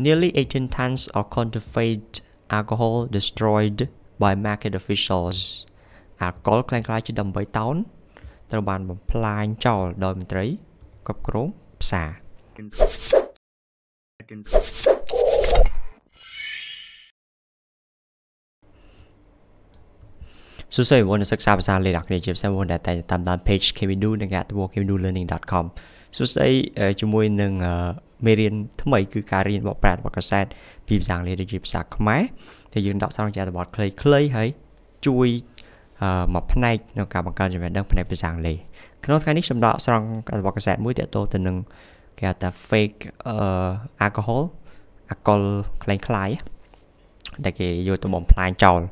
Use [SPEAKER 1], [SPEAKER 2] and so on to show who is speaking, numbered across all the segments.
[SPEAKER 1] Nearly 18 tons of counterfeit alcohol destroyed by market officials អាកុលខ្លាំងខ្លាយជា18តោនត្រូវបានបំផ្លាញចោលដោយមន្ត្រីគ្រប់គ្រងផ្សារសួស្តីបងប្អូនសិក្សាភាសាលេខអ្នកគ្នាជាផ្សេងបងប្អូនដែលតែងតាមដាន page kemidu និង atwo kemidulearning.com សួស្តីជាមួយនឹងមេរៀនថ្មីគឺការរៀនបកប្រែរបស់កាសែតពីភាសាអង់គ្លេសទៅជាភាសាខ្មែរដែលយើងដកស្រង់ជាអត្ថបទខ្លីៗហើយជួយមួយផ្នែកក្នុងការបង្កើនចំណេះដឹងផ្នែកភាសាអង់គ្លេសក្នុងថ្ងៃនេះខ្ញុំដកស្រង់អត្ថបទកាសែតមួយទាក់ទងទៅនឹងគេហៅថា fake uh, alcohol អាកុលคล้ายคล้ายដែលគេយកទៅបំផ្លាញចោល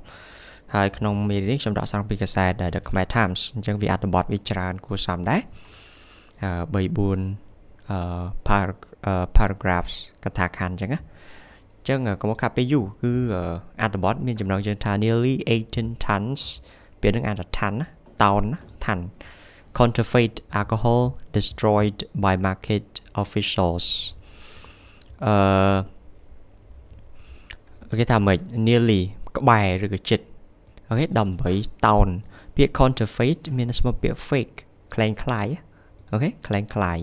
[SPEAKER 1] ហើយក្នុងមេរៀននេះខ្ញុំដកស្រង់ពីកាសែត The Khmer Times អញ្ចឹងវាអត្ថបទវាច្រើនគួរសមដែរ3 4 paragraph paragraphs កថាខណ្ឌអញ្ចឹងណាចឹងកុំខាត់ពេលយូរគឺអត្ថបទមានចំណងជើងថា nearly 18 tons ពាក្យនឹងអានថា ton តោន ton counterfeit alcohol destroyed by market officials អឺគេថាម៉េច nearly ក្បែរឬក៏ចិត្តអូខេ18តោនពាក្យ counterfeit មានស្មើពាក្យ fake คล้ายคล้ายអូខេคล้ายคล้าย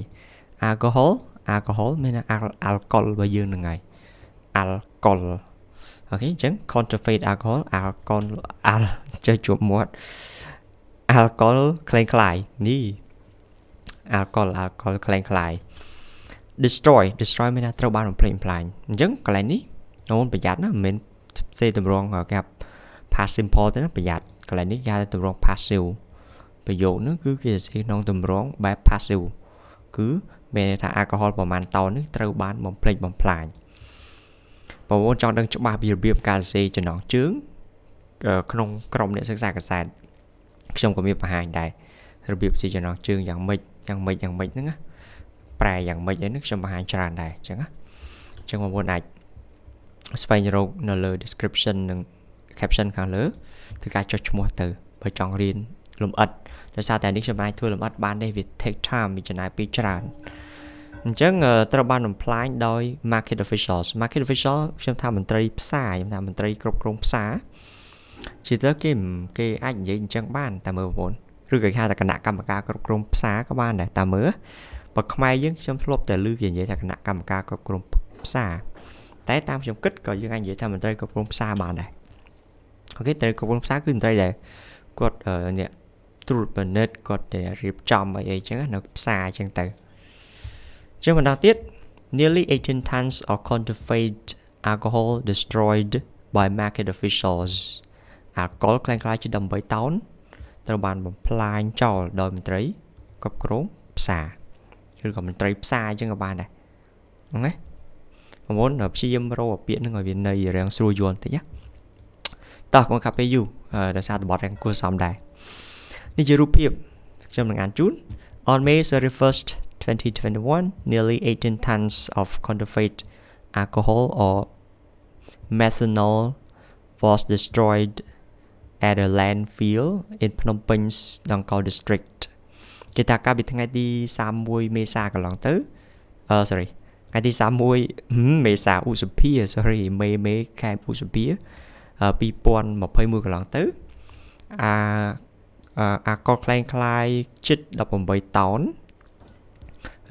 [SPEAKER 1] alcohol អាល់កូហុលមានអាល់កុលរបស់យើងហ្នឹងហើយអាល់កុលអូខេអញ្ចឹង counterfeit alcohol អាល់កុលអាល់ចេះជួបមាត់អាល់កុលក្លែងក្លាយនេះអាល់កុលអាល់កុលក្លែងក្លាយ destroy destroy មានថាត្រូវបានបំផ្លិចបំផ្លាញអញ្ចឹងកន្លែងនេះអូនប្រយ័ត្នណាមិនមែនផ្សេងតម្រងកាប់ past simple ទេណាប្រយ័ត្នកន្លែងនេះគេហៅតម្រង passive ប្រយោគនោះគឺគេសរសេរក្នុងតម្រងបែប passive គឺមានន័យថាអាល់កុហុលប្រមាណតោននេះត្រូវបានបំផ្លិចបំផ្លាញបងប្អូនចង់ដឹងច្បាស់ពីរបៀបការសេចំណងជើងក្នុងក្រុមអ្នកសិក្សាកសែតខ្ញុំក៏មានបង្ហាញដែររបៀបសេចំណងជើងយ៉ាងម៉េចយ៉ាងម៉េចយ៉ាងម៉េចហ្នឹងណាប្រែយ៉ាងម៉េចអីនេះខ្ញុំបង្ហាញច្រើនដែរអញ្ចឹងណាអញ្ចឹងបងប្អូនអាចស្វែងរកនៅលើ description និង caption ខាងលើធ្វើការចុចឈ្មោះទៅបើចង់រៀនលំអិតដោយសារតែនេះខ្ញុំអាចធ្វើលំអិតបានទេវា take time មានចំណាយពេលច្រើនអញ្ចឹងត្រូវបានបំផ្លាញដោយ market officials market official ខ្ញុំថាមន្ត្រីផ្សារខ្ញុំថាមន្ត្រីគ្រប់គ្រងផ្សារជាទៅគេគេអាចនិយាយអញ្ចឹងបានតែមើលបងប្អូនឬក៏គេហៅថាគណៈកម្មការគ្រប់គ្រងផ្សារក៏បានដែរតែមើលបើខ្មែរយើងខ្ញុំធ្លាប់តែឮគេនិយាយថាគណៈកម្មការគ្រប់គ្រងផ្សារតែតាមខ្ញុំគិតក៏យើងអាចនិយាយថាមន្ត្រីគ្រប់គ្រងផ្សារបានដែរអូខេតែគ្រប់គ្រងផ្សារគឺមន្ត្រីដែរគាត់អ្នកត្រួតពិនិត្យគាត់ទៅរៀបចំអីអីចឹងនៅផ្សារចឹងទៅចឹងបន្តទៀត nearly 18 tons of counterfeit alcohol destroyed by market officials អាកុលខ្លាំងខ្លាយជា18តោនត្រូវបានបំផ្លាញចោលដោយមន្ត្រីគ្រប់គ្រងផ្សារឬក៏មន្ត្រីផ្សារចឹងក៏បានដែរហ្នឹងណាបងប្អូនព្យាយាមរកពាក្យហ្នឹងឲ្យវានៃរាំងស្រួលយល់បន្តិចណាតោះកុំកាប់ពេលយូរដោយសារតបតរាំងគួរសមដែរនេះជារូបភាពខ្ញុំនឹងអានជូន On May 31st 2021 nearly 18 tons of counterfeit alcohol or methanol was destroyed at a landfill in Phnom Penh's Dangkal district គេថាកាលពីថ្ងៃទី31មេសាកន្លងទៅអឺ sorry ថ្ងៃទី31មេសាឧសភា sorry មេមេខែឧសភា2021កន្លងទៅអាអាកលคล้ายคล้ายជិត18តោន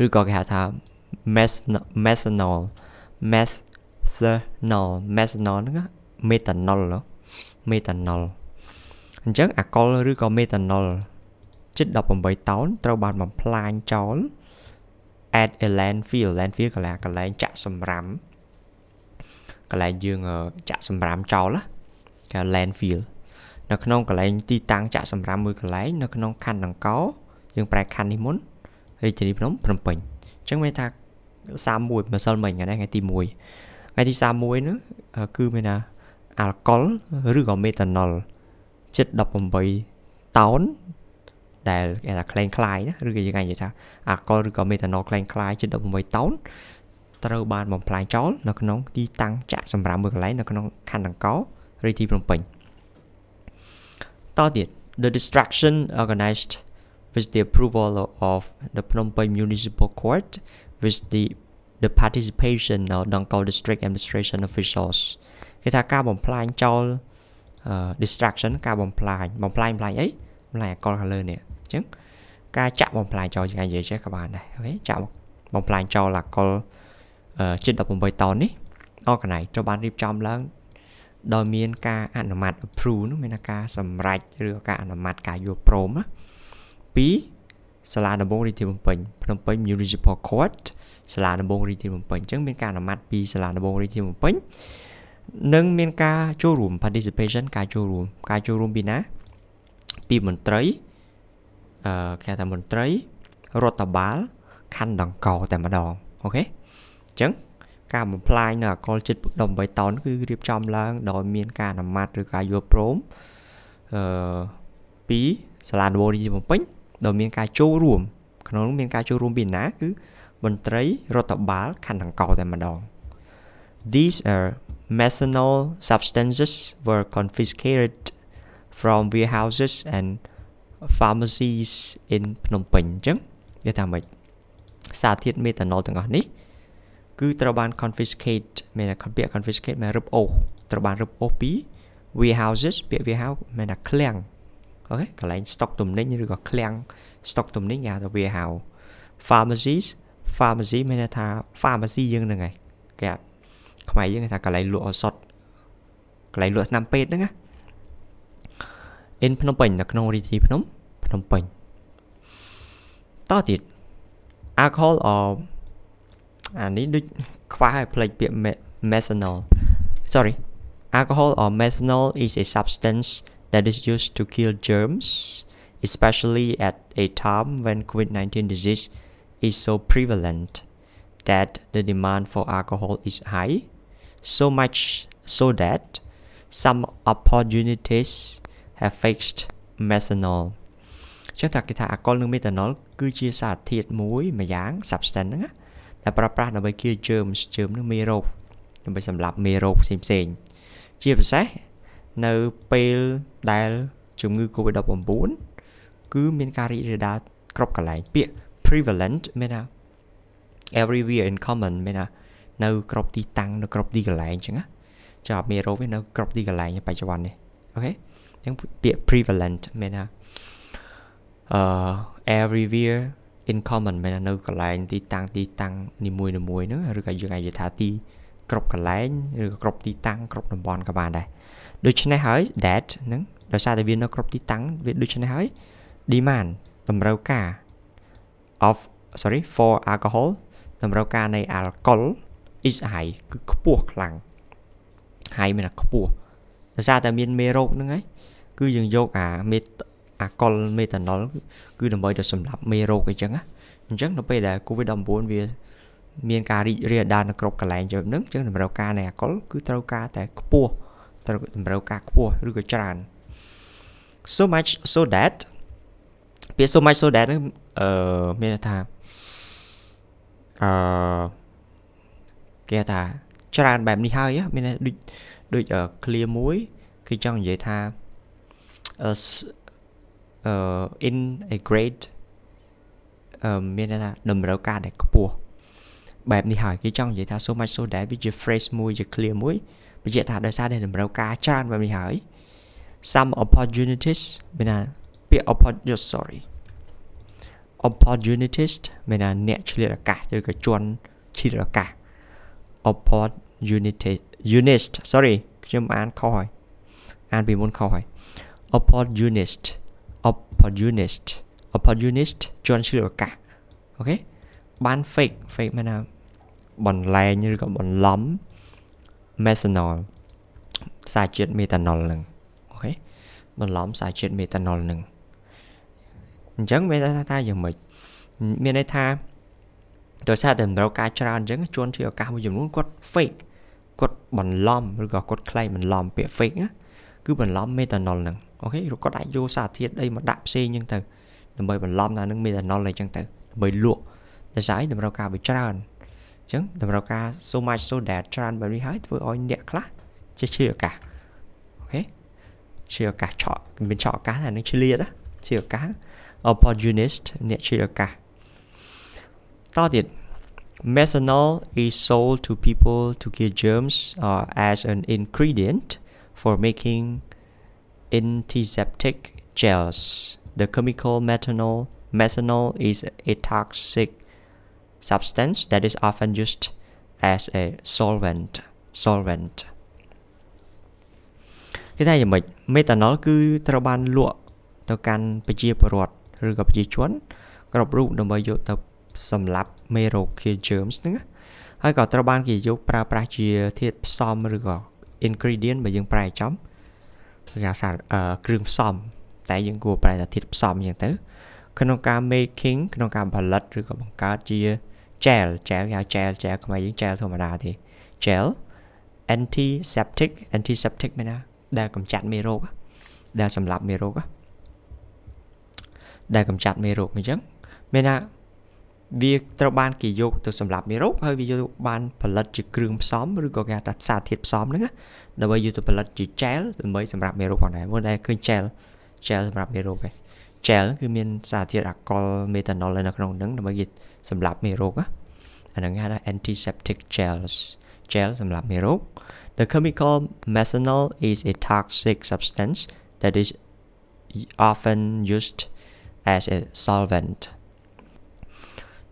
[SPEAKER 1] ឬក៏គេហៅថា methanol methanol methanol ហ្នឹង methanol methanol អញ្ចឹងអាកុលឬក៏ methanol ជិត18តោន ត្រូវបានបំផ្លាញចោល at a landfill landfill កន្លែងកន្លែងចាក់សំរាមកន្លែងយើងចាក់សំរាមចោលណា landfill នៅក្នុងកន្លែងទីតាំងចាក់សម្រាប់មួយកន្លែងនៅក្នុងខណ្ឌដង្កោយើងប្រែខណ្ឌនេះមុនរាជធានីភ្នំភ្នំពេញអញ្ចឹងមានថា31ម្សិលមិញហ្នឹងថ្ងៃទី1ថ្ងៃទី31នោះគឺមានថាអាល់កុលឬក៏មេតាណុលចិត្ត18តោនដែលគេថាខ្លែងខ្លាយណាឬក៏យើងអាចនិយាយថាអាល់កុលឬក៏មេតាណុលខ្លែងខ្លាយចិត្ត18តោនត្រូវបានបំផ្លាញចោលនៅក្នុងទីតាំងចាក់សម្រាប់មួយកន្លែងនៅក្នុងខណ្ឌដង្កោរាជធានីភ្នំពេញ។តទៀត the distraction organized with the approval of the Phnom Penh Municipal Court with the the participation of Dongkol district administration officials គេថាការបំផ្លាញចោល distraction ការបំផ្លាញបំផ្លាញបំផ្លាញអីបំផ្លាញអកលខាងលើនេះអញ្ចឹងការចាក់បំផ្លាញចោលជាងនិយាយចេះក៏បានដែរអូខេចាក់បំផ្លាញចោលអកលជិត18តោននេះ organize ត្រូវបានរៀបចំឡើងដោយមានការអនុម័ត approve នោះមានការសម្រេចឬការអនុម័តការយល់ព្រមណា2សាលាដំបងរាជធានីភ្នំពេញភ្នំពេញ Municipal Court សាលាដំបងរាជធានីភ្នំពេញអញ្ចឹងមានការអនុម័តពីសាលាដំបងរាជធានីភ្នំពេញនិង មាន ការចូលរួម participation ការចូលរួម ការចូលរួមពីណាពីមន្ត្រីអឺគេថាមន្ត្រីរដ្ឋបាលខណ្ឌដង្កោតែម្ដងអូខេអញ្ចឹងការបំផ្លាញនៅអកលចិត្តដុំ3តោនគឺរៀបចំឡើង ដោយមានការអនុម័តឬការយល់ព្រមអឺពីសាលានវរីបំពេញដោយមាន ការចូលរួម ក្នុងនោះមានការចូលរួមពីណា គឺមន្ត្រីរដ្ឋបាលខណ្ឌអង្គរតែម្ដង These are methanol substances were confiscated from warehouses and pharmacies in Phnom Penh អញ្ចឹងនិយាយថាម៉េចសារធាតុមេតាណុលទាំងអស់នេះគឺត្រូវបាន confiscate មានពាក្យ confiscate មានរឹបអូសត្រូវបានរឹបអូសពី warehouses ពាក្យ warehouse មានថាឃ្លាំងអូខេកន្លែង stock ទំនិញឬក៏ឃ្លាំង stock ទំនិញគេហៅថា warehouse pharmacies pharmacy មានន័យថា pharmacy យើងហ្នឹងឯងគេខ្មែរយើងគេថាកន្លែងលក់ឱសថកន្លែងលក់ថ្នាំពេទ្យហ្នឹងណា in ភ្នំពេញនៅក្នុងរាជធានីភ្នំភ្នំពេញតទៅទៀត alcohol or អានេះដូចខ្វះហើយផ្លេចពាក្យ methanol sorry alcohol or methanol is a substance that is used to kill germs especially at a time when covid-19 disease is so prevalent that the demand for alcohol is high so much so that some opportunities have fixed methanol ចឹងថាគេថាអាកុលនិងមេតាណុលគឺជាសារធាតុមួយម្យ៉ាង substance ហ្នឹងណាដែលប្រើប្រាស់ដើម្បីគៀ germs germs នឹងមេរោគដើម្បីសម្លាប់មេរោគផ្សេងផ្សេងជាពិសេសនៅពេលដែលជំងឺ COVID-19 គឺមានការរីករាលដាលគ្រប់កន្លែងពាក្យ prevalent មានថា everywhere in common មានថានៅគ្រប់ទីតាំងនៅគ្រប់ទីកន្លែងអញ្ចឹងណាចាប់មេរោគវានៅគ្រប់ទីកន្លែងបច្ចុប្បន្ននេះអូខេអញ្ចឹងពាក្យ prevalent មានថាអឺ everywhere income មិនមែននៅកន្លែងទីតាំងទីតាំងនីមួយៗហ្នឹងឬក៏យើងអាចនិយាយថាទីគ្រប់កន្លែងឬក៏គ្រប់ទីតាំងគ្រប់តំបន់ក៏បានដែរដូច្នេះហើយ that ហ្នឹងដោយសារតែវានៅគ្រប់ទីតាំងវាដូច្នេះហើយ demand តម្រូវការ of sorry for alcohol តម្រូវការនៃ alcohol is high គឺខ្ពស់ខ្លាំង high មានតែខ្ពស់ដោយសារតែមានមេរោគហ្នឹងហើយគឺយើងយកអាមេអាកុលមេតាណុលគឺដើម្បីទៅសម្លាប់មេរោគអីចឹងណាអញ្ចឹងនៅពេលដែល COVID-19 វាមានការរីករាលដាលនៅគ្រប់កន្លែងជាប់នឹងអញ្ចឹងតម្រូវការនៃអាកុលគឺត្រូវការតែខ្ពស់ត្រូវតម្រូវការខ្ពស់ឬក៏ច្រើន so much so that ពាក្យ so much so that ហ្នឹងអឺមានថាអឺគេថាច្រើនបែបនេះហើយមានដូចដូចឃ្លាមួយ គឺចង់និយាយថា in a grade មានន័យថាតម្រូវការដែលខ្ពស់បែបនេះហើយគេចង់និយាយថា so much so that វាជា phrase មួយជា clear មួយបញ្ជាក់ថាដោយសារតែតម្រូវការច្រើនបែបនេះហើយ some opportunities មានថាពាក្យ opportunity sorry opportunities មានថាអ្នកឆ្លៀតឱកាសឬក៏ជនឆ្លៀតឱកាស opportunity unist sorry ខ្ញុំអានខុសហើយអានពីមុនខុសហើយ opportunist opportunist opportunist ជនឆ្លៀតឱកាសអូខេបាន fake fake មានថាបន្លែងឬក៏បន្លំ methanol សារជាតិមេតាណុលនឹងអូខេបន្លំសារជាតិមេតាណុលនឹងអញ្ចឹងមានថាថាយ៉ាងម៉េចមានន័យថាដោយសារតែតម្រូវការច្រើនអញ្ចឹងជនជាឱកាសមួយចំនួនគាត់ fake គាត់បន្លំឬក៏គាត់ខ្លែងបន្លំពាក្យ fake ណាគឺបន្លំមេតាណុលហ្នឹងអូខេគាត់អាចយកសារធាតុអីមកដាក់ផ្សេងអញ្ចឹងទៅដើម្បីបន្លំដល់នឹង methanol អីចឹងទៅដើម្បីលក់ដោយសារអីតម្រូវការវាច្រើនអញ្ចឹងតម្រូវការ so much so that ច្រើនបែបនេះហើយធ្វើឲ្យអ្នកខ្លះជាជាឱកាសអូខេជាឱកាសឆក់មានឆក់ឱកាសអានឹងឆ្លៀតជាឱកាស opportunist អ្នកជាឱកាសតទៀត methanol is sold to people to kill germs uh, as an ingredient for making antiseptic gels the chemical methanol methanol is a toxic substance that is often used as a solvent solvent គេថាយ៉ាងម៉េចមេតាណុលគឺត្រូវបានលក់ ទៅកាន់ប្រជាពលរដ្ឋឬក៏ប្រជាជនគ្រប់រូបដើម្បីយកទៅសម្លាប់មេរោគឃាត germs ហ្នឹងហើយក៏ត្រូវបានគេយកប្រើប្រាស់ជា ធាតុផ្សំឬក៏ ingredient បើយើងប្រែចំសម្រាប់សារគ្រឿងផ្សំតែយើងគួរប្រែថាធាតុផ្សំអញ្ចឹងទៅក្នុងការ making ក្នុងការផលិតឬក៏បង្កើតជា gel gel គេហៅ gel gel ខ្មែរយើង gel ធម្មតាទេ gel antiseptic antiseptic មានណាដែលកម្ចាត់មេរោគដែលសម្លាប់មេរោគដែលកម្ចាត់មេរោគអញ្ចឹងមានថាវាត្រូវបានគេយកទៅសម្រាប់មេរោគហើយវាយកបានផលិតជាគ្រឿងផ្សំឬក៏គេថាសារធាតុផ្សំហ្នឹងដើម្បីយកទៅផលិតជាជែលដើម្បីសម្រាប់មេរោគផងដែរមួយដែលឃើញជែលជែលសម្រាប់មេរោគឯងជែលគឺមានសារធាតុអាកុលមេតាណុលនៅក្នុងហ្នឹងដើម្បីគេសម្រាប់មេរោគណាអាហ្នឹងគេហៅថា antiseptic gels gel សម្រាប់មេរោគ The chemical methanol is a toxic substance that is often used as a solvent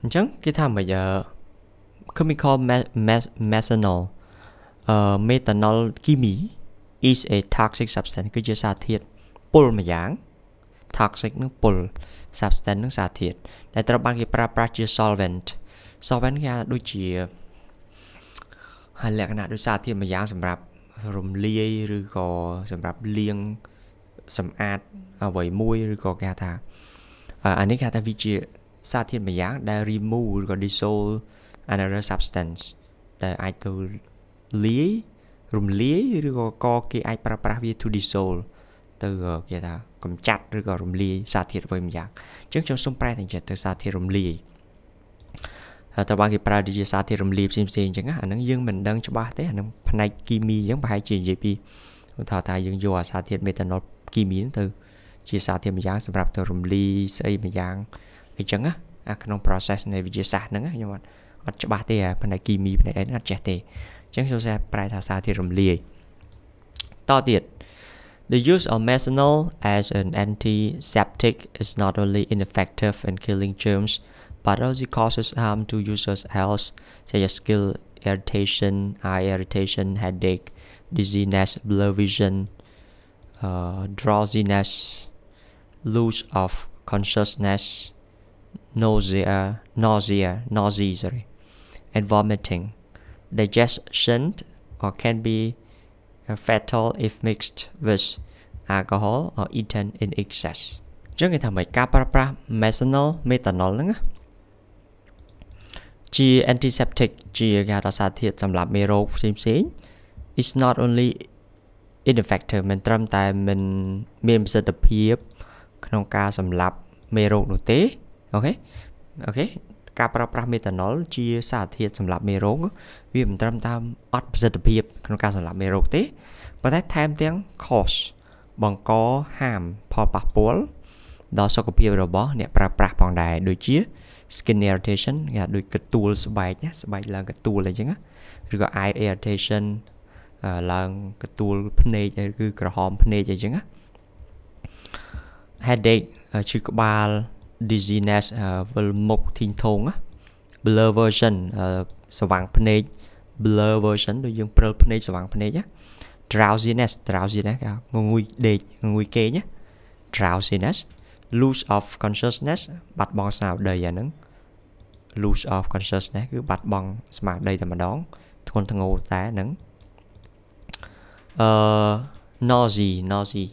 [SPEAKER 1] អញ្ចឹងគេថាមិនអឺ chemical methanol អឺ methanol គីមី is a toxic substance គឺជាសារធាតុពុលមួយយ៉ាង toxic នឹងពុល substance នឹងសារធាតុដែលត្រូវបានគេប្រើប្រាស់ជា solvent solvent គេដូចជាលក្ខណៈដូចសារធាតុមួយយ៉ាងសម្រាប់រំលាយឬក៏សម្រាប់លាងសម្អាតអ្វីមួយឬក៏គេថាអានេះគេថាវាជាសារធាតុមួយយ៉ាងដែល remove ឬក៏ dissolve another substance ដែលអាចទៅលាយរំលាយឬក៏កគេអាចប្រើប្រាស់វា to dissolve ទៅគេថាកម្ចាត់ឬក៏រំលាយសារធាតុអ្វីមួយយ៉ាងអញ្ចឹងខ្ញុំសូមប្រែទាំងចិត្តទៅសារធាតុរំលាយហើយតើបានគេប្រើដូចជាសារធាតុរំលាយផ្សេងផ្សេងអញ្ចឹងអាហ្នឹងយើងមិនដឹងច្បាស់ទេអាហ្នឹងផ្នែកគីមីអញ្ចឹងប្រហែលជានិយាយពីថាថាយើងយកអាសារធាតុមេតាណុលគីមីទៅ ជាសារធាតុមួយយ៉ាងសម្រាប់ទៅរំលាយស្អីមួយយ៉ាងអញ្ចឹងអាក្នុង process The use of methanol as an antiseptic is not only ineffective in killing germs but also causes harm to users health, such as skin irritation, eye irritation, headache, dizziness, blurred vision, uh, drowsiness, loss of consciousness, nausea, nausea, nausea, sorry, and vomiting. Digestion or can be fatal if mixed with alcohol or eaten in excess. ចឹងគេថាម៉េចការប្រើប្រាស់ methanol methanol ហ្នឹងជា antiseptic ជាការរក្សាធាតុសម្រាប់មេរោគផ្សេងៗ is not only ineffective មិនត្រឹមតែមិនមានប្រសិទ្ធភាពក្នុងការសម្លាប់មេរោគនោះទេអូខេអូខេការប្រើប្រាស់មេតាណុលជា សារធាតុសម្រាប់មេរោគវាមិនត្រឹមតែអត់ប្រសិទ្ធភាពក្នុងការសម្លាប់មេរោគទេប៉ុន្តែថែមទាំង cause បង្កហាមផលប៉ះពាល់ដល់សុខភាពរបស់ អ្នកប្រើប្រាស់ផងដែរដូចជា skin irritation គេដូចកទួលស្បែកណាស្បែកឡើងកទួលអីចឹងឬក៏ eye irritation ឡើងកទួលភ្នែកឬក្រហមភ្នែកអីចឹង headache ឈឺក្បាល dizziness វិលមុខធីងធង blur version ស្វាងភ្នែក blur version ដូចយើងព្រិលភ្នែកស្វាងភ្នែកណា drowsiness drowsiness ងងុយដេកងងុយគេងណា drowsiness lose of consciousness បាត់បង់ស្មារតីអាហ្នឹង lose of consciousness គឺបាត់បង់ស្មារតីតែម្ដងធ្ងន់ធ្ងរតែហ្នឹងអឺ nausea nausea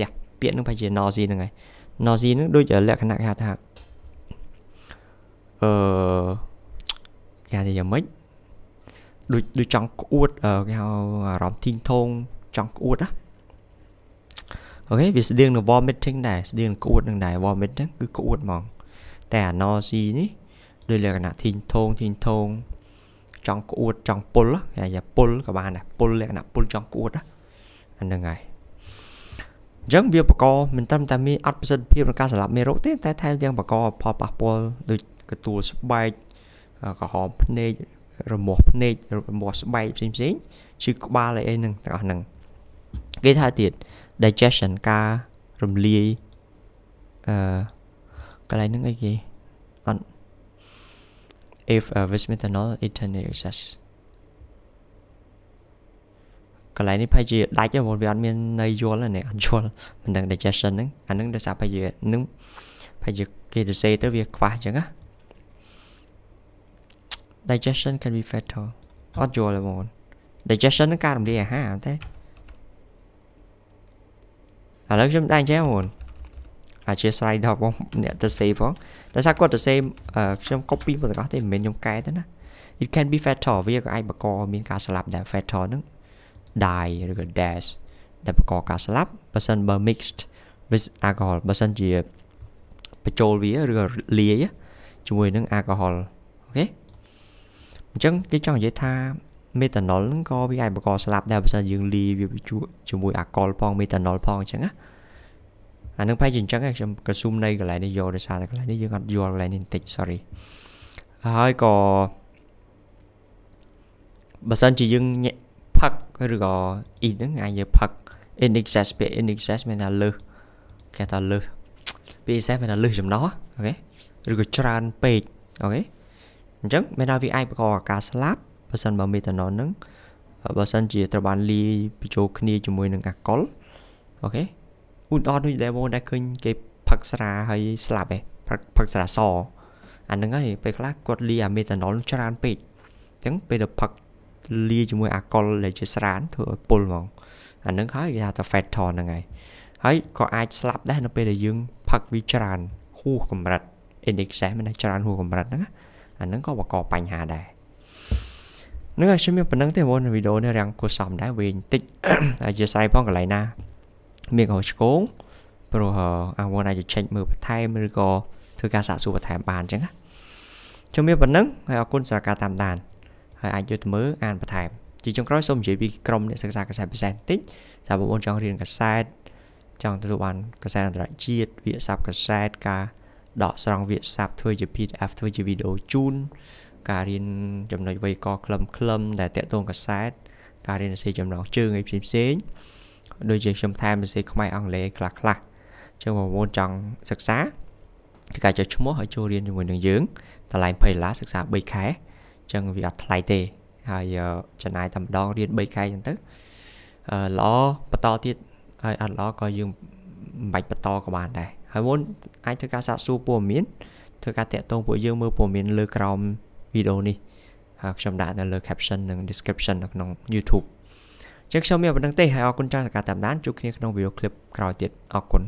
[SPEAKER 1] នេះពាក្យហ្នឹងប្រហែលជា nausea ហ្នឹងហើយ noisy នឹងដូចជាលក្ខណៈគេហៅថាអឺគេហៅយ៉ាងម៉េចដូចដូចចង់ក្អួតគេហៅអារម្មណ៍ធីងធងចង់ក្អួតណាអូខេវាស្តៀងនៅ warm meeting ដែរស្តៀងក្អួត នឹងដែរ warm meeting គឺក្អួតហ្មងតែអា noisy នេះដូចលក្ខណៈធីងធងធីងធងចង់ក្អួតចង់ពុលគេហៅពុលក៏បានដែរពុលលក្ខណៈពុលចង់ក្អួតណាអាហ្នឹងហើយអញ្ចឹងវាបកមិនត្រឹមតែមានអត្តប្រសិទ្ធភាពក្នុងការសម្លាប់មេរោគទេតែថែមទាំងបកផលប៉ះពាល់ដូចកទួលស្បែកក្រហមភ្នែករមាស់ភ្នែករមាស់ស្បែកផ្សេងផ្សេងឈឺក្បាលអីអីហ្នឹងទាំងអស់ហ្នឹងគេថាទៀត digestion ការរំលាយអឺកន្លែងហ្នឹងអីគេអត់ if uh, with methanol it can access កន្លែងនេះប្រហែលជាដាច់ហ្នឹងបងវាអត់មានន័យយល់ទេអត់យល់មិនដឹង digestion ហ្នឹងអាហ្នឹងដោយសារប្រហែលជានឹងប្រហែលជាគេទៅសេទៅវាខ្វះអញ្ចឹងណា digestion can be fatal អត់យល់ទេបង digestion នឹងការរំលាយអាហារតែឥឡូវខ្ញុំដាក់អញ្ចឹងបងអធិស្ឋានដល់បងអ្នកទៅសេផងដោយសារគាត់ទៅសេខ្ញុំ copy មកទាំងអស់ទេមិនមែនខ្ញុំកែទេណា it can be fatal វាក៏អាចបង្កមានការស្លាប់ដែរ fatal ហ្នឹង die ឬក៏ dash ដែលបង្កការស្លាប់បើសិនបើ mixed with alcohol បើសិនជាបញ្ចូលវាឬក៏លាយជាមួយនឹង alcohol អូខេអញ្ចឹងគេចង់និយាយថា methanol ហ្នឹងក៏វាអាចបង្កស្លាប់ដែរបើសិនយើងលាយវាជាមួយ alcohol ផង methanol ផងអញ្ចឹងណាអានឹងប្រហែលជាអញ្ចឹងខ្ញុំកស៊ូមនៃកន្លែងនេះយកដោយសារតែកន្លែងនេះយើងអត់យល់កន្លែងនេះបន្តិច sorry ហើយក៏បើសិនជាយើងផឹកឬក៏ eat ហ្នឹងអាចនិយាយផឹក in excess ពាក្យ in excess មានថាលើសគេថាលើសពាក្យ excess មានថាលើសចំណោះអូខេឬក៏ច្រើនពេកអូខេអញ្ចឹងមានថាវាអាចបង្កការស្លាប់បើសិនបើមេតាណុលហ្នឹងបើសិនជាត្រូវបានលាយបញ្ចូលគ្នាជាមួយនឹងអាកុលអូខេឧទាហរណ៍ដូចដែលបងដែលឃើញគេផឹកស្រាហើយស្លាប់ឯងផឹកស្រាស អាហ្នឹងហើយពេលខ្លះគាត់លាអាមេតាណុលច្រើនពេកអញ្ចឹងពេលទៅផឹកលាជាមួយអាកុលដែលជាស្រានធ្វើឲ្យពុលហ្មងអានឹងហើយគេថាទៅ fat torn ហ្នឹងហើយហើយក៏អាចស្លាប់ដែរនៅពេលដែលយើងផឹកវាច្រើនហួសកម្រិត in excess មានច្រើនហួសកម្រិតហ្នឹងអានឹងក៏បង្កបញ្ហាដែរនឹងខ្ញុំមានប៉ុណ្្នឹងទេបងវីដេអូនេះរាំងគួរសមដែរវែងតិចអធិស្ឋានផងកន្លែងណាមានកំហុសឆ្គងព្រោះអាវ៉ាន់អាចឆែកមើលបន្ថែមឬក៏ធ្វើការសាកសួរបន្ថែមបានអញ្ចឹងណាខ្ញុំមានប៉ុណ្្នឹងហើយអរគុណសម្រាប់ការតាមដានហើយអាចយកទៅមើលអានបន្ថែម ជាចុងក្រោយសូមនិយាយពីក្រុមអ្នកសិក្សាកសែតពិសេសបន្តិចថាបងប្អូនចង់រៀនកសែតចង់ទទួលបានកសែតអន្តរជាតិវាក្យស័ព្ទកសែតការដកស្រង់វាក្យស័ព្ទធ្វើជា PDF ធ្វើជាវីដេអូជូនការរៀនចំណុចវ័យកក្លឹមក្លឹមដែលតាក់ទងកសែតការរៀនសរសេរចំណងជើងអីផ្សេងផ្សេងដូចជាខ្ញុំថែមសរសេរខ្មែរអង់គ្លេសខ្លះខ្លះអញ្ចឹងបងប្អូនចង់សិក្សាគឺការចុះឈ្មោះហើយចូលរៀនជាមួយនឹងយើងតម្លៃ20ដុល្លារសិក្សា3ខែចឹងវាអត់ថ្លៃទេហើយចំណាយតែម្ដងរៀន3ខែចឹងទៅល្អបន្តទៀតហើយអត់ល្អក៏យើងមិនបាច់បន្តក៏បានដែរហើយមុនអាចធ្វើការសាកសួរព័ត៌មានធ្វើការតាក់ទងពួកយើងមើលព័ត៌មាន លើក្រោមវីដេអូនេះហើយខ្ញុំដាក់នៅលើ caption និង description នៅក្នុង YouTube ចឹងខ្ញុំមានប៉ុណ្្ណឹងទេហើយអរគុណច្រើនសម្រាប់ការតាមដានជួបគ្នាក្នុងវីដេអូឃ្លីបក្រោយទៀតអរគុណ